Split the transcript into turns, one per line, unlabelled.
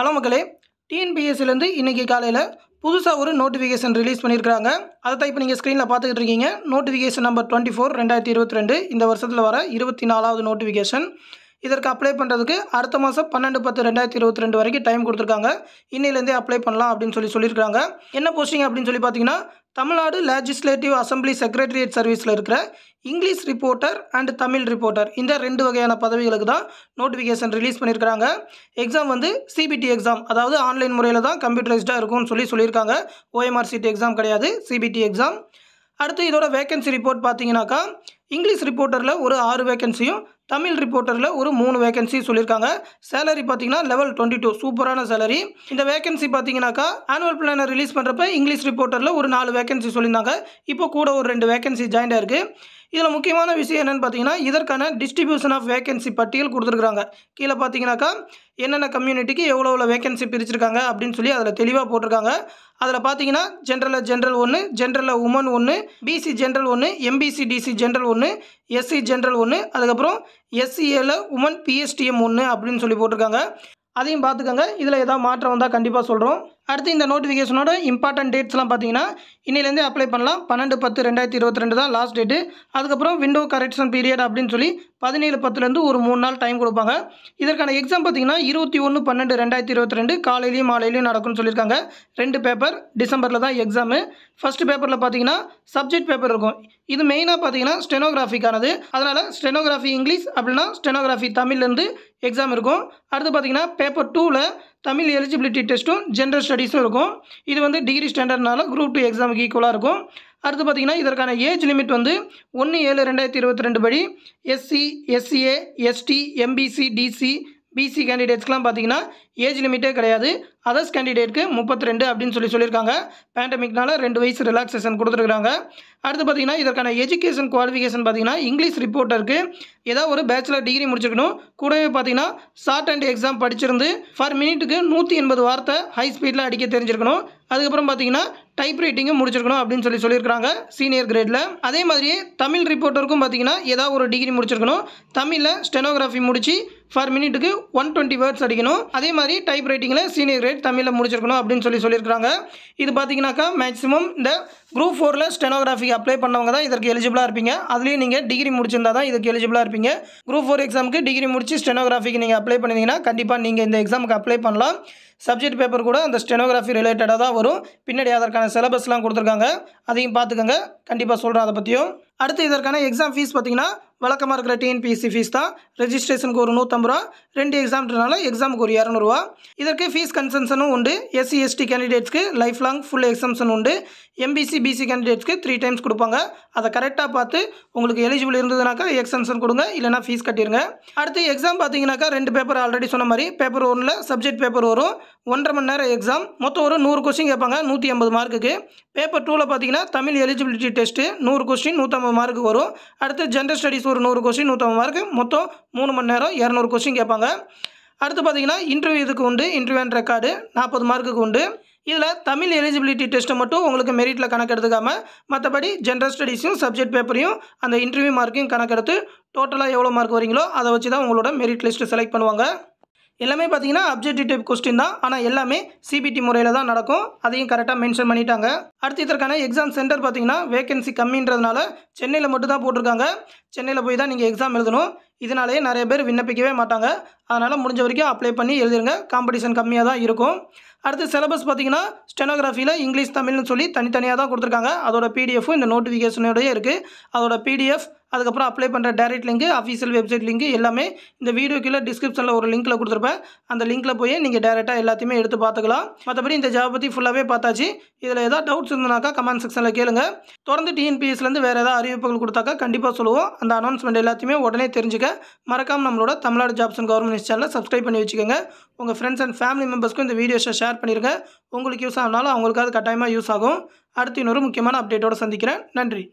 hello மக்களே டிஎன்பிஎஸ்சிலேருந்து இன்றைக்கி காலையில் புதுசாக ஒரு நோட்டிஃபிகேஷன் ரிலீஸ் பண்ணியிருக்காங்க அதை தான் இப்போ நீங்கள் ஸ்க்ரீனில் பார்த்துக்கிட்டு இருக்கீங்க நோட்டிஃபிகேஷன் நம்பர் டுவெண்ட்டி ஃபோர் ரெண்டாயிரத்தி இருபத்தி ரெண்டு இந்த வருஷத்தில் வர இருபத்தி நாலாவது நோட்டிஃபிகேஷன் இதற்கு அப்ளை பண்ணுறதுக்கு அடுத்த மாதம் பன்னெண்டு பத்து ரெண்டாயிரத்தி இருபத்தி ரெண்டு வரைக்கும் டைம் கொடுத்துருக்காங்க இன்னிலேருந்தே அப்ளை பண்ணலாம் அப்படின்னு சொல்லி சொல்லியிருக்காங்க என்ன போஸ்டிங் அப்படின்னு சொல்லி பார்த்தீங்கன்னா தமிழ்நாடு லெஜிஸ்லேட்டிவ் அசம்பிளி செக்ரட்டரியேட் சர்வீஸில் இருக்கிற English reporter and Tamil reporter இந்த ரெண்டு வகையான பதவிகளுக்கு தான் நோட்டிஃபிகேஷன் ரிலீஸ் பண்ணியிருக்கிறாங்க எக்ஸாம் வந்து சிபிடி எக்ஸாம் அதாவது ஆன்லைன் முறையில் தான் கம்ப்யூட்டரைஸ்டாக இருக்கும்னு சொல்லி சொல்லியிருக்காங்க ஓஎம்ஆர் எக்ஸாம் கிடையாது சிபிடி எக்ஸாம் அடுத்து இதோட வேகன்சி ரிப்போர்ட் பார்த்தீங்கன்னாக்கா இங்கிலீஷ் ரிப்போர்ட்டரில் ஒரு ஆறு வேகன்சியும் தமிழ் ரிப்போர்ட்டரில் ஒரு மூணு வேகன்சி சொல்லியிருக்காங்க சேலரி பார்த்தீங்கன்னா லெவல் டுவெண்ட்டி டூ சூப்பரான சேலரி இந்த வேகன்சி பார்த்தீங்கன்னாக்கா ஆனுவல் பிளானை ரிலீஸ் பண்ணுறப்ப இங்கிலீஷ் ரிப்போர்ட்டரில் ஒரு நாலு வேகன்சி சொல்லியிருந்தாங்க இப்போ கூட ஒரு ரெண்டு வேகன்சி ஜாயின்டாக இருக்குது இதில் முக்கியமான விஷயம் என்னென்னு பார்த்தீங்கன்னா இதற்கான டிஸ்ட்ரிபியூஷன் ஆஃப் வேகன்சி பட்டியல் கொடுத்துருக்காங்க கீழே பார்த்தீங்கன்னாக்கா என்னென்ன கம்யூனிட்டிக்கு எவ்வளோ எவ்வளோ வேகன்சி பிரிச்சிருக்காங்க அப்படின்னு சொல்லி அதில் தெளிவாக போட்டிருக்காங்க அதில் பார்த்தீங்கன்னா ஜென்ரலில் ஜென்ரல் ஒன்று ஜென்ரலில் உமன் ஒன்று பிசி ஜென்ரல் ஒன்று எம்பிசி டிசி ஜென்ரல் ஒன்று எஸ்சி ஜென்ரல் ஒன்று அதுக்கப்புறம் எஸ்சிஏல உமன் பிஎஸ்டிஎம் ஒன்று அப்படின்னு சொல்லி போட்டிருக்காங்க அதையும் பார்த்துக்கோங்க இதில் ஏதாவது மாற்றம் வந்தால் கண்டிப்பாக சொல்கிறோம் அடுத்து இந்த நோட்டிஃபிகேஷனோட இம்பார்ட்டன்ட் டேட்ஸ்லாம் பார்த்தீங்கன்னா இன்னிலேருந்து அப்ளை பண்ணலாம் பன்னெண்டு பத்து ரெண்டாயிரத்தி இருபத்தி ரெண்டு தான் லாஸ்ட் டேட்டு அதுக்கப்புறம் விண்டோ கரெக்ஷன் பீரியட் அப்படின்னு சொல்லி பதினேழு பத்துலேருந்து ஒரு மூணு நாள் டைம் கொடுப்பாங்க இதற்கான எக்ஸாம் பார்த்தீங்கன்னா இருபத்தி ஒன்று பன்னெண்டு ரெண்டாயிரத்தி இருபத்தி ரெண்டு காலையிலையும் மாலையிலையும் நடக்கும்னு சொல்லியிருக்காங்க ரெண்டு பேப்பர் டிசம்பரில் தான் எக்ஸாமு ஃபஸ்ட் பேப்பரில் பார்த்தீங்கன்னா சப்ஜெக்ட் பேப்பர் இருக்கும் இது மெயினாக பார்த்தீங்கன்னா ஸ்டெனோகிராஃபிக்கானது அதனால் ஸ்டெனோகிராஃபி இங்கிலீஷ் அப்படின்னா ஸ்டெனோகிராஃபி தமிழ்லேருந்து எக்ஸாம் இருக்கும் அடுத்து பார்த்தீங்கன்னா பேப்பர் டூவில் தமிழ் எலிஜிபிலிட்டி டெஸ்ட்டும் ஜென்ரல் ஸ்டடீஸும் இருக்கும் இது வந்து டிகிரி ஸ்டாண்டர்ட்னால குரூப் டூ எக்ஸாமுக்கு ஈக்குவலாக இருக்கும் அடுத்து பார்த்திங்கன்னா இதற்கான ஏஜ் லிமிட் வந்து ஒன்று ஏழு ரெண்டாயிரத்தி இருபத்தி ரெண்டு படி SC SCA ST MBC DC BC கேண்டிடேட்ஸ்க்கெலாம் பார்த்தீங்கன்னா ஏஜ் லிமிட்டே கிடையாது அதர்ஸ் கேண்டிடேட்க்கு முப்பத்தி ரெண்டு அப்படின்னு சொல்லி சொல்லியிருக்காங்க பேண்டமிக்னால ரெண்டு வயசு ரிலாக்ஸேஷன் கொடுத்துருக்காங்க அடுத்து பார்த்தீங்கன்னா இதற்கான எஜுகேஷன் குவாலிஃபிகேஷன் பார்த்தீங்கன்னா இங்கிலீஷ் ரிப்போர்ட்டருக்கு ஏதாவது ஒரு பேச்சுலர் டிகிரி முடிச்சுக்கணும் கூடவே பார்த்தீங்கன்னா ஷார்ட் அண்ட் எக்ஸாம் படிச்சிருந்து ஃபர் மினிட்டுக்கு நூற்றி எண்பது வார்த்தை ஹை ஸ்பீடில் அடிக்க தெரிஞ்சிருக்கணும் அதுக்கப்புறம் பார்த்தீங்கன்னா டைப் ரைட்டிங்கும் முடிச்சிருக்கணும் அப்படின்னு சொல்லி சொல்லியிருக்காங்க சீனியர் கிரேடில் அதே மாதிரியே தமிழ் ரிப்போர்ட்டருக்கும் பார்த்தீங்கன்னா ஏதாவது ஒரு டிகிரி முடிச்சிருக்கணும் தமிழில் ஸ்டெனோகிராஃபி முடித்து பர் மினிட்டுக்கு ஒன் டுவெண்ட்டி வேர்ட்ஸ் அடிக்கணும் அதே மாதிரி டைப் ரைட்டிங்கில் சீனியர் கிரேட் தமிழில் முடிச்சிருக்கணும் அப்படின்னு சொல்லி சொல்லியிருக்காங்க இது பார்த்தீங்கன்னாக்கா மேக்ஸிமம் இந்த குரூப் ஃபோரில் ஸ்டெனோகிராஃபி அப்ளை பண்ணவங்க தான் இதற்கு எலிஜிபிளாக இருப்பீங்க அதுலேயும் நீங்கள் டிகிரி முடிச்சிருந்தா தான் இதுக்கு எலிஜிபிளாக இருப்பீங்க குரூப் ஃபோர் எக்ஸாமுக்கு டிகிரி முடிச்சு ஸ்டெனோகிராஃபிக்கு நீங்கள் அப்ளை பண்ணிங்கன்னா கண்டிப்பாக நீங்கள் இந்த எக்ஸாமுக்கு அப்ளை பண்ணலாம் சப்ஜெக்ட் பேப்பர் கூட அந்த ஸ்டெனோகிராஃபி ரிலேட்டடாக தான் வரும் பின்னாடி அதற்கான சிலபஸ்லாம் கொடுத்துருக்காங்க அதையும் பார்த்துக்கோங்க கண்டிப்பாக சொல்கிறேன் அதை பற்றியும் அடுத்து இதற்கான எக்ஸாம் ஃபீஸ் பார்த்தீங்கன்னா வழக்கமாக இருக்கிற டிஎன்பிஎஸ்சி ஃபீஸ் தான் ரெஜிஸ்ட்ரேஷனுக்கு ஒரு நூற்றம்பது ரூபா ரெண்டு எக்ஸாம்ன்றனால எக்ஸாமுக்கு ஒரு இரநூறுவா இதற்கு ஃபீஸ் கன்சன்ஷனும் உண்டு எஸ்சி எஸ்டி கேண்டிடேட்ஸ்க்கு லைஃப் லாங் ஃபுல் எக்ஸம்ஷன் உண்டு எம்பிசி பிசி கேண்டிடேட்ஸ்க்கு த்ரீ டைம்ஸ் கொடுப்பாங்க அதை கரெக்டாக பார்த்து உங்களுக்கு எலிஜிபிள் இருந்ததுனாக்கா எக்ஸம்ஷன் கொடுங்க இல்லைனா ஃபீஸ் கட்டிடுங்க அடுத்து எக்ஸாம் பார்த்தீங்கன்னாக்கா ரெண்டு பேப்பர் ஆல்ரெடி சொன்ன மாதிரி பேப்பர் ஒன்றில் சப்ஜெக்ட் பேப்பர் வரும் ஒன்றரை மணி நேரம் எக்ஸாம் மொத்தம் ஒரு நூறு கொஸ்டின் கேட்பாங்க நூற்றி ஐம்பது மார்க்குக்கு பேப்பர் டூவில் பார்த்தீங்கன்னா தமிழ் எலிஜிபிலிட்டி டெஸ்ட்டு நூறு கொஸ்டின் நூற்றம்பது மார்க்கு வரும் அடுத்து ஜென்ரல் ஸ்டடிஸ் ஒரு நூறு கொஸ்டின் நூற்றம்பது மார்க்கு மொத்தம் மூணு மணி நேரம் இரநூறு கொஸ்டின் கேட்பாங்க அடுத்து பார்த்தீங்கன்னா இன்டர்வியூ இதுக்கு உண்டு இன்டர்வியூ அண்ட் ரெக்கார்டு நாற்பது மார்க்குக்கு உண்டு இதில் தமிழ் எலிஜிபிலிட்டி டெஸ்ட்டை மட்டும் உங்களுக்கு மெரிட்டில் கணக்கெடுத்துக்காமல் மற்றபடி ஜென்ரல் ஸ்டடீஸும் சப்ஜெக்ட் பேப்பரையும் அந்த இன்டர்வியூ மார்க்கையும் கணக்கெடுத்து டோட்டலாக எவ்வளோ மார்க் வரீங்களோ அதை வச்சு தான் உங்களோட மெரிட் லிஸ்ட்டு செலக்ட் பண்ணுவாங்க எல்லாமே பார்த்தீங்கன்னா அப்ஜெக்டிவ் டைப் கொஸ்டின் தான் ஆனால் எல்லாமே சிபிடி முறையில் தான் நடக்கும் அதையும் கரெக்டாக மென்ஷன் பண்ணிட்டாங்க அடுத்த இதற்கான எக்ஸாம் சென்டர் பார்த்தீங்கன்னா வேகன்சி கம்மின்றதுனால சென்னையில் மட்டும் தான் போட்டிருக்காங்க சென்னையில் போய் தான் நீங்கள் எக்ஸாம் எழுதணும் இதனாலேயே நிறைய பேர் விண்ணப்பிக்கவே மாட்டாங்க அதனால் முடிஞ்ச வரைக்கும் அப்ளை பண்ணி எழுதிருங்க காம்படிஷன் கம்மியாக தான் இருக்கும் அடுத்து சிலபஸ் பார்த்தீங்கன்னா ஸ்டெனோகிராஃபியில் இங்கிலீஷ் தமிழ்னு சொல்லி தனித்தனியாக தான் கொடுத்துருக்காங்க அதோட பிடிஎஃப் இந்த நோட்டிஃபிகேஷனோடய இருக்குது அதோட பிடிஎஃப் அதுக்கப்புறம் அப்ளை பண்ணுற டேரக்ட் லிங்க்கு அஃபீஷியல் வெப்சைட் லிங்க் எல்லாமே இந்த வீடியோ கீழே டிஸ்கிரிப்ஷனில் ஒரு லிங்க்கில் கொடுத்துருப்பேன் அந்த லிங்க்கில் போய் நீங்கள் டேரெக்டாக எல்லாத்தையுமே எடுத்து பார்த்துக்கலாம் மற்றபடி இந்த ஜாப் பற்றி ஃபுல்லாகவே பார்த்தாச்சு இதில் ஏதாவது டவுட்ஸ் இருந்தனாக்கா கமெண்ட் செக்ஷனில் கேளுங்க தொடர்ந்து டிஎன்பிஎஸ்லேருந்து வேறு ஏதாவது அறிவிப்புகள் கொடுத்தாக்கா கண்டிப்பாக சொல்லுவோம் அந்த அனௌன்ஸ்மெண்ட் எல்லாத்தையுமே உடனே தெரிஞ்சுக்க மறக்காமல் நம்மளோட Tamil Nadu jobs and government news சேனலை சப்ஸ்கிரைப் பண்ணி வச்சுக்கோங்க உங்கள் ஃப்ரெண்ட்ஸ் அண்ட் ஃபேமிலி மெம்பர்ஸ்க்கும் இந்த வீடியோஸை ஷேர் பண்ணிடுங்க உங்களுக்கு யூஸ் ஆனாலும் அவங்களுக்காவது கட்டாயமாக யூஸ் ஆகும் அடுத்து இன்னொரு முக்கியமான அப்டேட்டோடு சந்திக்கிறேன் நன்றி